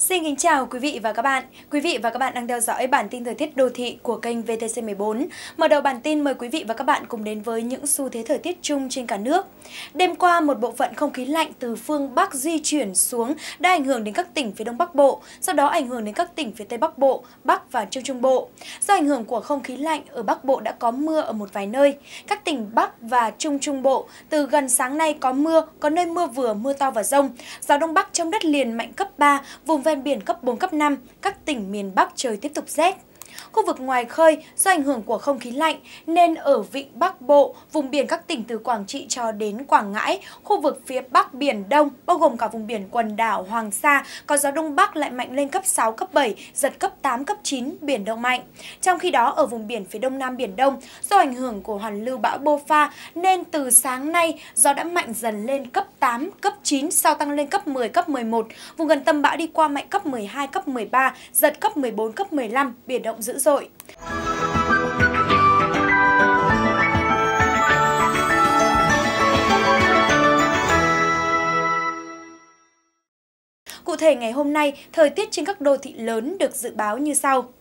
Xin kính chào quý vị và các bạn. Quý vị và các bạn đang theo dõi bản tin thời tiết đô thị của kênh VTC14. Mở đầu bản tin mời quý vị và các bạn cùng đến với những xu thế thời tiết chung trên cả nước. Đêm qua, một bộ phận không khí lạnh từ phương Bắc di chuyển xuống đã ảnh hưởng đến các tỉnh phía Đông Bắc Bộ, sau đó ảnh hưởng đến các tỉnh phía Tây Bắc Bộ, Bắc và Trung Trung Bộ. Do ảnh hưởng của không khí lạnh ở Bắc Bộ đã có mưa ở một vài nơi. Các tỉnh Bắc và Trung Trung Bộ từ gần sáng nay có mưa, có nơi mưa vừa, mưa to và rông. Gió Đông Bắc trong đất liền mạnh cấp 3, vùng ven biển cấp 4, cấp 5, các tỉnh miền Bắc trời tiếp tục rét. Khu vực ngoài khơi do ảnh hưởng của không khí lạnh nên ở vịnh Bắc Bộ, vùng biển các tỉnh từ Quảng Trị cho đến Quảng Ngãi, khu vực phía Bắc Biển Đông, bao gồm cả vùng biển quần đảo Hoàng Sa, có gió Đông Bắc lại mạnh lên cấp 6, cấp 7, giật cấp 8, cấp 9, biển động mạnh. Trong khi đó, ở vùng biển phía Đông Nam Biển Đông, do ảnh hưởng của hoàn lưu bão Bofa nên từ sáng nay gió đã mạnh dần lên cấp 8, cấp 9, sau tăng lên cấp 10, cấp 11. Vùng gần tâm bão đi qua mạnh cấp 12, cấp 13, giật cấp 14, cấp 15, biển động dữ dữ dội. Cụ thể ngày hôm nay, thời tiết trên các đô thị lớn được dự báo như sau.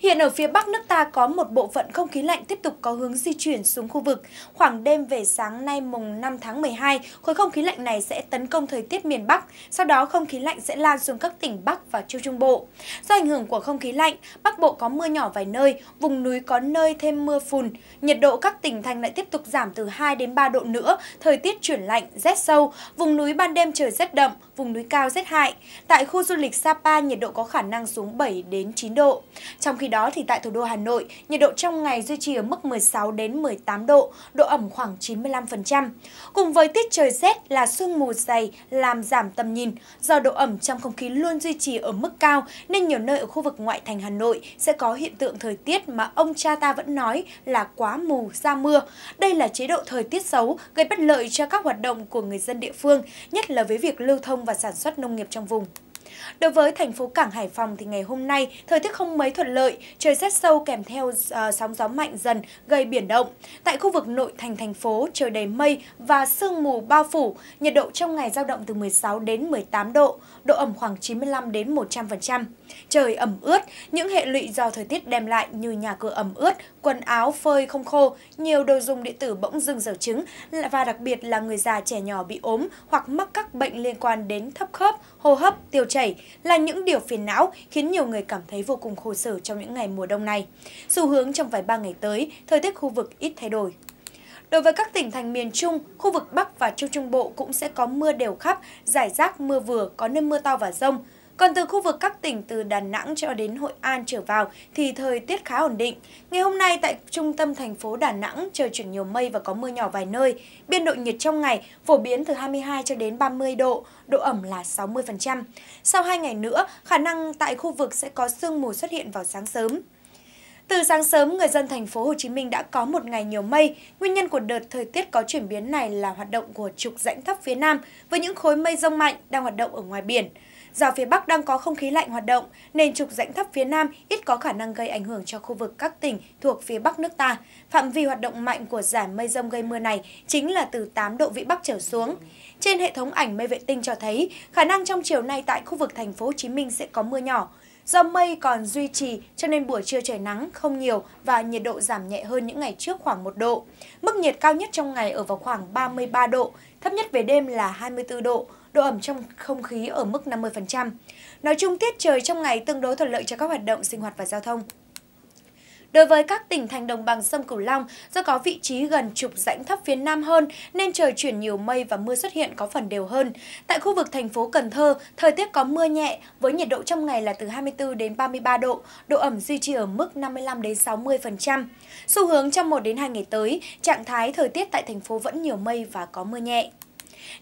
Hiện ở phía Bắc nước ta có một bộ phận không khí lạnh tiếp tục có hướng di chuyển xuống khu vực. Khoảng đêm về sáng nay mùng 5 tháng 12, khối không khí lạnh này sẽ tấn công thời tiết miền Bắc, sau đó không khí lạnh sẽ lan xuống các tỉnh Bắc và Trung Trung Bộ. Do ảnh hưởng của không khí lạnh, Bắc Bộ có mưa nhỏ vài nơi, vùng núi có nơi thêm mưa phùn. Nhiệt độ các tỉnh thành lại tiếp tục giảm từ 2 đến 3 độ nữa, thời tiết chuyển lạnh, rét sâu, vùng núi ban đêm trời rét đậm, vùng núi cao rét hại. Tại khu du lịch Sapa, nhiệt độ có khả năng xuống 7 đến 9 độ. Trong khi đó thì tại thủ đô Hà Nội, nhiệt độ trong ngày duy trì ở mức 16 đến 18 độ, độ ẩm khoảng 95%. Cùng với tiết trời rét là sương mù dày làm giảm tầm nhìn, do độ ẩm trong không khí luôn duy trì ở mức cao nên nhiều nơi ở khu vực ngoại thành Hà Nội sẽ có hiện tượng thời tiết mà ông cha ta vẫn nói là quá mù ra mưa. Đây là chế độ thời tiết xấu gây bất lợi cho các hoạt động của người dân địa phương, nhất là với việc lưu thông và sản xuất nông nghiệp trong vùng. Đối với thành phố Cảng Hải Phòng thì ngày hôm nay thời tiết không mấy thuận lợi, trời rét sâu kèm theo uh, sóng gió mạnh dần gây biển động. Tại khu vực nội thành thành phố trời đầy mây và sương mù bao phủ, nhiệt độ trong ngày dao động từ 16 đến 18 độ, độ ẩm khoảng 95 đến 100%. Trời ẩm ướt, những hệ lụy do thời tiết đem lại như nhà cửa ẩm ướt, quần áo phơi không khô, nhiều đồ dùng điện tử bỗng dưng dở trứng và đặc biệt là người già trẻ nhỏ bị ốm hoặc mắc các bệnh liên quan đến thấp khớp, hô hấp, tiêu chảy là những điều phiền não khiến nhiều người cảm thấy vô cùng khổ sở trong những ngày mùa đông này. Xu hướng trong vài ba ngày tới, thời tiết khu vực ít thay đổi. Đối với các tỉnh thành miền Trung, khu vực Bắc và Trung Trung Bộ cũng sẽ có mưa đều khắp, giải rác mưa vừa, có nơi mưa to và rông. Còn từ khu vực các tỉnh từ Đà Nẵng cho đến Hội An trở vào thì thời tiết khá ổn định. Ngày hôm nay tại trung tâm thành phố Đà Nẵng trời chuyển nhiều mây và có mưa nhỏ vài nơi. Biên độ nhiệt trong ngày phổ biến từ 22 cho đến 30 độ, độ ẩm là 60%. Sau 2 ngày nữa, khả năng tại khu vực sẽ có sương mù xuất hiện vào sáng sớm. Từ sáng sớm, người dân thành phố Hồ Chí Minh đã có một ngày nhiều mây. Nguyên nhân của đợt thời tiết có chuyển biến này là hoạt động của trục rãnh thấp phía Nam với những khối mây rông mạnh đang hoạt động ở ngoài biển. Do phía Bắc đang có không khí lạnh hoạt động, nên trục rãnh thấp phía Nam ít có khả năng gây ảnh hưởng cho khu vực các tỉnh thuộc phía Bắc nước ta. Phạm vi hoạt động mạnh của giải mây rông gây mưa này chính là từ 8 độ vĩ Bắc trở xuống. Trên hệ thống ảnh mây vệ tinh cho thấy, khả năng trong chiều nay tại khu vực thành phố Hồ Chí Minh sẽ có mưa nhỏ. Do mây còn duy trì cho nên buổi trưa trời nắng không nhiều và nhiệt độ giảm nhẹ hơn những ngày trước khoảng 1 độ. Mức nhiệt cao nhất trong ngày ở vào khoảng 33 độ, thấp nhất về đêm là 24 độ, độ ẩm trong không khí ở mức 50%. Nói chung tiết trời trong ngày tương đối thuận lợi cho các hoạt động sinh hoạt và giao thông. Đối với các tỉnh thành đồng bằng sông Cửu Long, do có vị trí gần trục rãnh thấp phía nam hơn nên trời chuyển nhiều mây và mưa xuất hiện có phần đều hơn. Tại khu vực thành phố Cần Thơ, thời tiết có mưa nhẹ với nhiệt độ trong ngày là từ 24 đến 33 độ, độ ẩm duy trì ở mức 55 đến 60%. Xu hướng trong 1 đến 2 ngày tới, trạng thái thời tiết tại thành phố vẫn nhiều mây và có mưa nhẹ.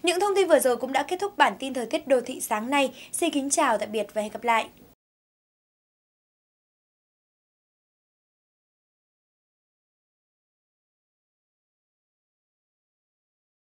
Những thông tin vừa rồi cũng đã kết thúc bản tin thời tiết đô thị sáng nay. Xin kính chào, tạm biệt và hẹn gặp lại.